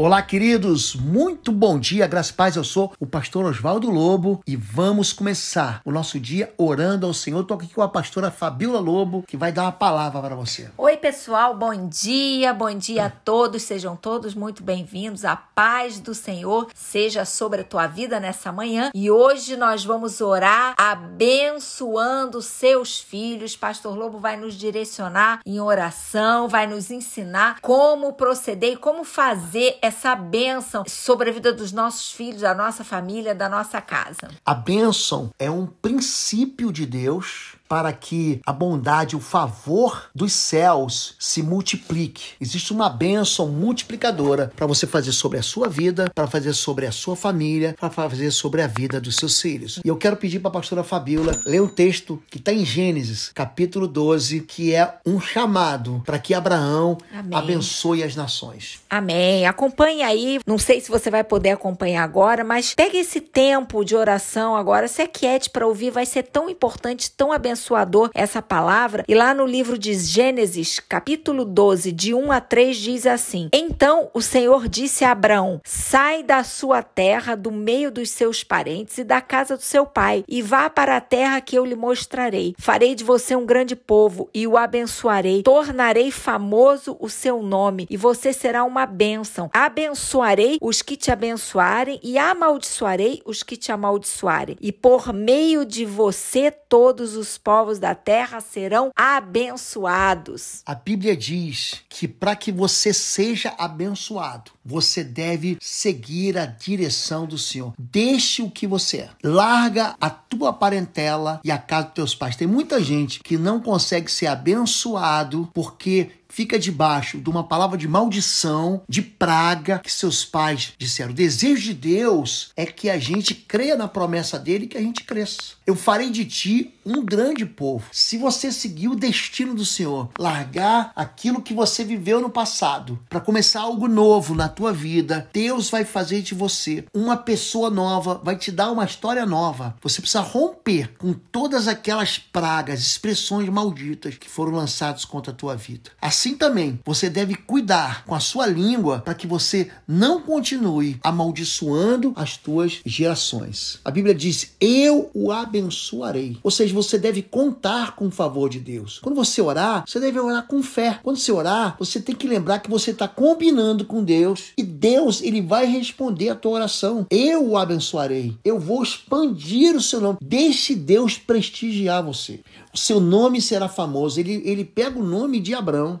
Olá, queridos, muito bom dia, graças paz. Eu sou o pastor Oswaldo Lobo e vamos começar o nosso dia orando ao Senhor. Estou aqui com a pastora Fabiola Lobo, que vai dar uma palavra para você. Oi, pessoal, bom dia, bom dia a todos, sejam todos muito bem-vindos. A paz do Senhor seja sobre a tua vida nessa manhã e hoje nós vamos orar abençoando seus filhos. Pastor Lobo vai nos direcionar em oração, vai nos ensinar como proceder e como fazer essa bênção sobre a vida dos nossos filhos, da nossa família, da nossa casa. A bênção é um princípio de Deus para que a bondade, o favor dos céus se multiplique. Existe uma bênção multiplicadora para você fazer sobre a sua vida, para fazer sobre a sua família, para fazer sobre a vida dos seus filhos. E eu quero pedir para a pastora Fabíola ler um texto que está em Gênesis, capítulo 12, que é um chamado para que Abraão Amém. abençoe as nações. Amém. Acompanhe aí. Não sei se você vai poder acompanhar agora, mas pegue esse tempo de oração agora. Se aquiete é é para ouvir, vai ser tão importante, tão abençoado abençoador essa palavra. E lá no livro de Gênesis, capítulo 12, de 1 a 3, diz assim: Então o Senhor disse a Abraão: Sai da sua terra, do meio dos seus parentes e da casa do seu pai, e vá para a terra que eu lhe mostrarei. Farei de você um grande povo e o abençoarei. Tornarei famoso o seu nome e você será uma bênção. Abençoarei os que te abençoarem e amaldiçoarei os que te amaldiçoarem. E por meio de você todos os povos da terra serão abençoados. A Bíblia diz que para que você seja abençoado, você deve seguir a direção do Senhor. Deixe o que você é. Larga a tua parentela e a casa dos teus pais. Tem muita gente que não consegue ser abençoado porque fica debaixo de uma palavra de maldição, de praga que seus pais disseram. O desejo de Deus é que a gente creia na promessa dele e que a gente cresça. Eu farei de ti um grande povo. Se você seguir o destino do Senhor, largar aquilo que você viveu no passado para começar algo novo na tua vida, Deus vai fazer de você uma pessoa nova, vai te dar uma história nova. Você precisa romper com todas aquelas pragas, expressões malditas que foram lançadas contra a tua vida. Assim também, você deve cuidar com a sua língua para que você não continue amaldiçoando as tuas gerações. A Bíblia diz: Eu o abençoarei. Ou seja, você deve contar com o favor de Deus. Quando você orar, você deve orar com fé. Quando você orar, você tem que lembrar que você está combinando com Deus e Deus ele vai responder a tua oração. Eu o abençoarei. Eu vou expandir o seu nome. Deixe Deus prestigiar você. O seu nome será famoso. Ele, ele pega o nome de Abraão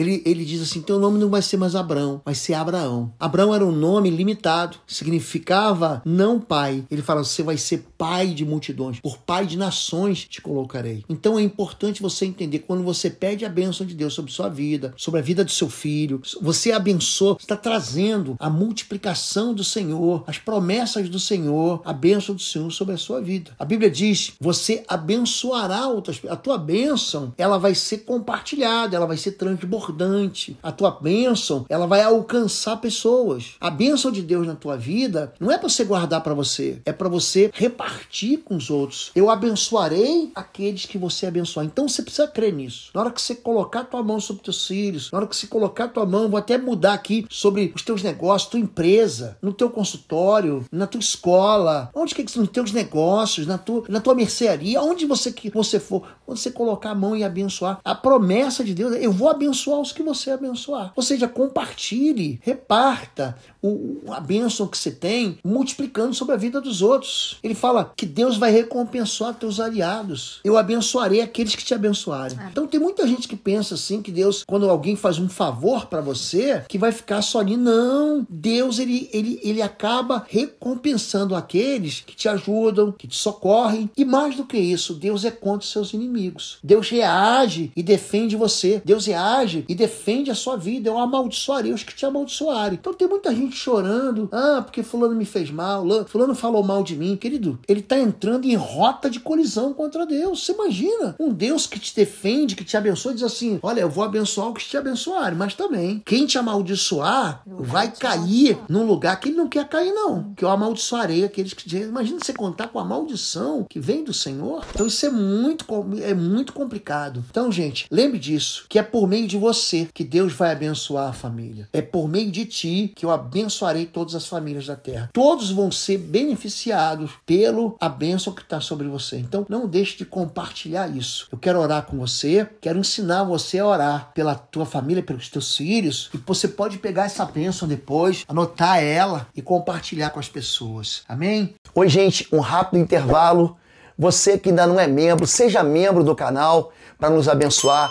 ele, ele diz assim: teu nome não vai ser mais Abraão, vai ser Abraão. Abraão era um nome limitado, significava não pai. Ele fala: você vai ser pai de multidões, por pai de nações te colocarei. Então é importante você entender quando você pede a bênção de Deus sobre sua vida, sobre a vida do seu filho, você abençoa, está trazendo a multiplicação do Senhor, as promessas do Senhor, a bênção do Senhor sobre a sua vida. A Bíblia diz: você abençoará outras pessoas. A tua bênção ela vai ser compartilhada, ela vai ser transbordada transbordante. A tua bênção, ela vai alcançar pessoas. A bênção de Deus na tua vida não é para você guardar para você, é para você repartir com os outros. Eu abençoarei aqueles que você abençoar. Então você precisa crer nisso. Na hora que você colocar tua mão sobre os teus filhos, na hora que você colocar tua mão, vou até mudar aqui sobre os teus negócios, tua empresa, no teu consultório, na tua escola, onde que é nos teus negócios, na tua, na tua mercearia, onde você que você for, quando você colocar a mão e abençoar. A promessa de Deus, é, eu vou abençoar abençoar os que você abençoar. Ou seja, compartilhe, reparta o, a bênção que você tem, multiplicando sobre a vida dos outros. Ele fala que Deus vai recompensar teus aliados. Eu abençoarei aqueles que te abençoarem. É. Então tem muita gente que pensa assim que Deus, quando alguém faz um favor para você, que vai ficar só ali. Não, Deus ele, ele, ele acaba recompensando aqueles que te ajudam, que te socorrem. E mais do que isso, Deus é contra os seus inimigos. Deus reage e defende você. Deus reage e defende a sua vida. Eu amaldiçoarei os que te amaldiçoarem. Então tem muita gente chorando. Ah, porque fulano me fez mal, fulano falou mal de mim. Querido, ele está entrando em rota de colisão contra Deus. Você imagina? Um Deus que te defende, que te abençoa, diz assim: olha, eu vou abençoar os que te abençoarem, mas também quem te amaldiçoar vai cair num lugar que ele não quer cair, não. Que eu amaldiçoarei aqueles que te. Imagina você contar com a maldição que vem do Senhor. Então isso é muito, é muito complicado. Então, gente, lembre disso, que é por meio de você você que Deus vai abençoar a família. É por meio de ti que eu abençoarei todas as famílias da terra. Todos vão ser beneficiados pelo a bênção que está sobre você. Então, não deixe de compartilhar isso. Eu quero orar com você, quero ensinar você a orar pela tua família, pelos teus filhos, e você pode pegar essa bênção depois, anotar ela e compartilhar com as pessoas. Amém? Oi, gente, um rápido intervalo. Você que ainda não é membro, seja membro do canal para nos abençoar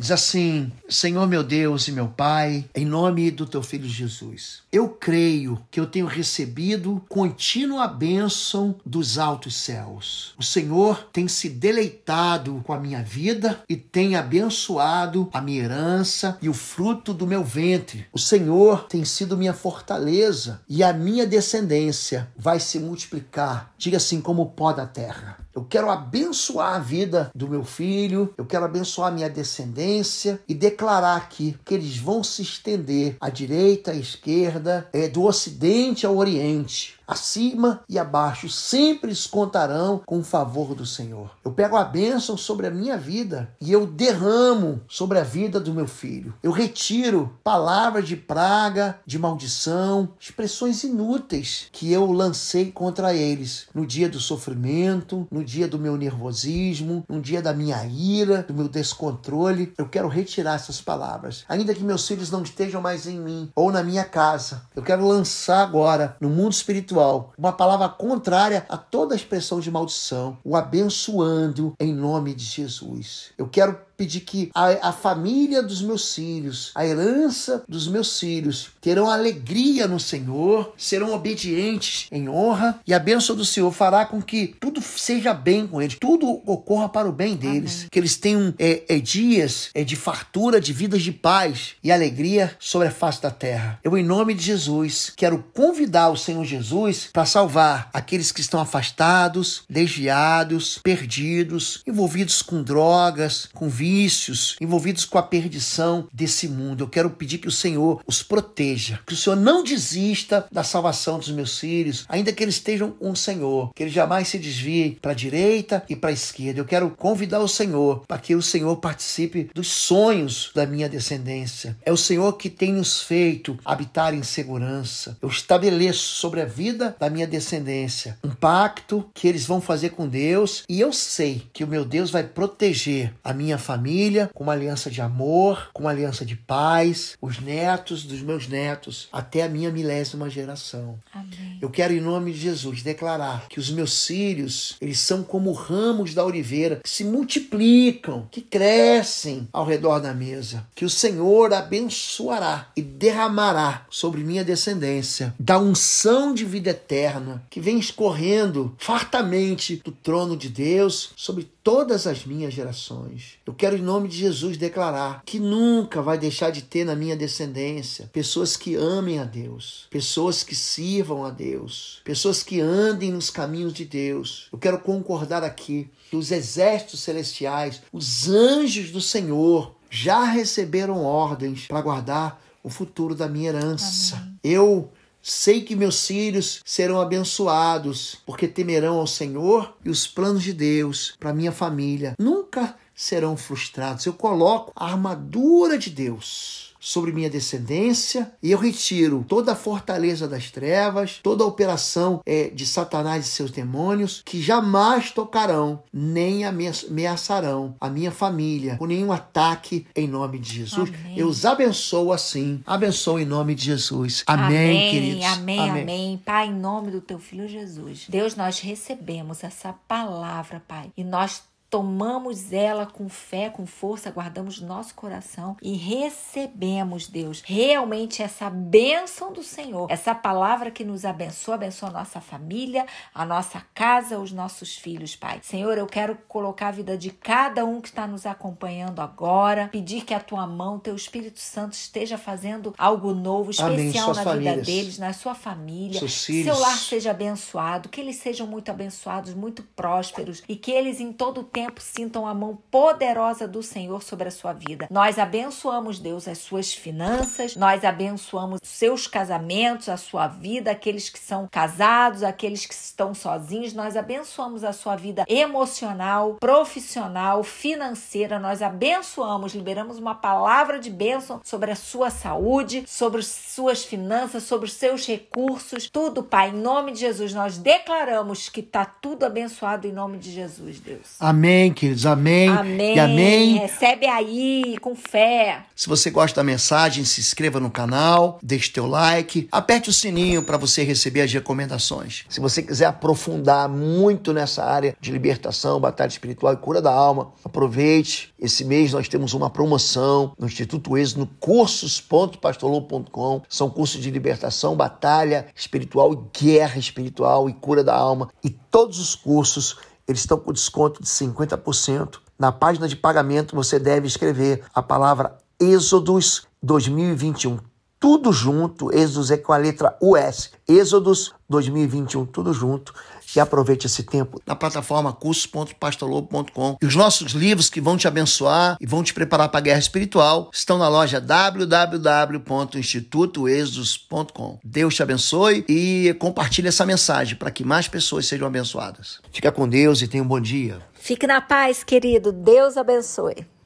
Diz assim: Senhor meu Deus e meu Pai, em nome do teu filho Jesus, eu creio que eu tenho recebido contínua bênção dos altos céus. O Senhor tem se deleitado com a minha vida e tem abençoado a minha herança e o fruto do meu ventre. O Senhor tem sido minha fortaleza e a minha descendência vai se multiplicar, diga assim, como o pó da terra. Eu quero abençoar a vida do meu filho, eu quero abençoar a minha descendência e declarar aqui que eles vão se estender à direita, à esquerda, é, do ocidente ao oriente acima e abaixo, sempre contarão com o favor do Senhor. Eu pego a bênção sobre a minha vida e eu derramo sobre a vida do meu filho. Eu retiro palavras de praga, de maldição, expressões inúteis que eu lancei contra eles no dia do sofrimento, no dia do meu nervosismo, no dia da minha ira, do meu descontrole. Eu quero retirar essas palavras, ainda que meus filhos não estejam mais em mim ou na minha casa. Eu quero lançar agora no mundo espiritual uma palavra contrária a toda expressão de maldição, o abençoando em nome de Jesus. Eu quero pedir que a, a família dos meus filhos, a herança dos meus filhos, terão alegria no Senhor, serão obedientes em honra, e a bênção do Senhor fará com que tudo seja bem com eles, tudo ocorra para o bem deles, Amém. que eles tenham é, é, dias é, de fartura, de vidas de paz e alegria sobre a face da terra. Eu, em nome de Jesus, quero convidar o Senhor Jesus para salvar aqueles que estão afastados, desviados, perdidos, envolvidos com drogas, com vírus vícios, envolvidos com a perdição desse mundo. Eu quero pedir que o Senhor os proteja, que o Senhor não desista da salvação dos meus filhos, ainda que eles estejam com o Senhor, que eles jamais se desviem para a direita e para a esquerda. Eu quero convidar o Senhor para que o Senhor participe dos sonhos da minha descendência. É o Senhor que tem nos feito habitar em segurança. Eu estabeleço sobre a vida da minha descendência um pacto que eles vão fazer com Deus e eu sei que o meu Deus vai proteger a minha família família, com uma aliança de amor, com uma aliança de paz, os netos dos meus netos, até a minha milésima geração. Amém. Eu quero, em nome de Jesus, declarar que os meus filhos, eles são como ramos da oliveira que se multiplicam, que crescem ao redor da mesa, que o Senhor abençoará e derramará sobre minha descendência da unção de vida eterna que vem escorrendo fartamente do trono de Deus sobre todas as minhas gerações. Eu quero quero, em nome de Jesus, declarar que nunca vai deixar de ter na minha descendência pessoas que amem a Deus, pessoas que sirvam a Deus, pessoas que andem nos caminhos de Deus. Eu quero concordar aqui que os exércitos celestiais, os anjos do Senhor, já receberam ordens para guardar o futuro da minha herança. Amém. Eu Sei que meus filhos serão abençoados, porque temerão ao Senhor e os planos de Deus para minha família. Nunca serão frustrados. Eu coloco a armadura de Deus sobre minha descendência e eu retiro toda a fortaleza das trevas, toda a operação é, de Satanás e seus demônios, que jamais tocarão nem ameaçarão a minha família com nenhum ataque em nome de Jesus. Amém. Eu os abençoo assim, abençoo em nome de Jesus. Amém, amém queridos. Amém, amém, amém. Pai, em nome do teu filho Jesus. Deus, nós recebemos essa palavra, Pai, e nós tomamos ela com fé, com força, guardamos nosso coração e recebemos, Deus, realmente essa bênção do Senhor, essa palavra que nos abençoa, abençoa a nossa família, a nossa casa, os nossos filhos, Pai. Senhor, eu quero colocar a vida de cada um que está nos acompanhando agora, pedir que a tua mão, teu Espírito Santo esteja fazendo algo novo, especial na famílias, vida deles, na sua família, seu lar seja abençoado, que eles sejam muito abençoados, muito prósperos e que eles em todo o tempo tempo sintam a mão poderosa do Senhor sobre a sua vida. Nós abençoamos, Deus, as suas finanças, nós abençoamos seus casamentos, a sua vida, aqueles que são casados, aqueles que estão sozinhos, nós abençoamos a sua vida emocional, profissional, financeira, nós abençoamos, liberamos uma palavra de bênção sobre a sua saúde, sobre suas finanças, sobre os seus recursos, tudo, Pai, em nome de Jesus, nós declaramos que está tudo abençoado em nome de Jesus, Deus. Amém amém, queridos, amém. Amém. E amém. Recebe aí, com fé. Se você gosta da mensagem, se inscreva no canal, deixe teu like, aperte o sininho para você receber as recomendações. Se você quiser aprofundar muito nessa área de libertação, batalha espiritual e cura da alma, aproveite. Esse mês nós temos uma promoção no Instituto Êxodo, no cursos.pastolou.com. São cursos de libertação, batalha espiritual, guerra espiritual e cura da alma. E todos os cursos eles estão com desconto de 50%. Na página de pagamento você deve escrever a palavra Êxodos 2021 tudo junto. Êxodos é com a letra US. Êxodos 2021, tudo junto. E aproveite esse tempo na plataforma cursos.pastolobo.com. E os nossos livros que vão te abençoar e vão te preparar para a guerra espiritual estão na loja www.institutoexodus.com. Deus te abençoe e compartilhe essa mensagem para que mais pessoas sejam abençoadas. Fica com Deus e tenha um bom dia. Fique na paz, querido. Deus abençoe.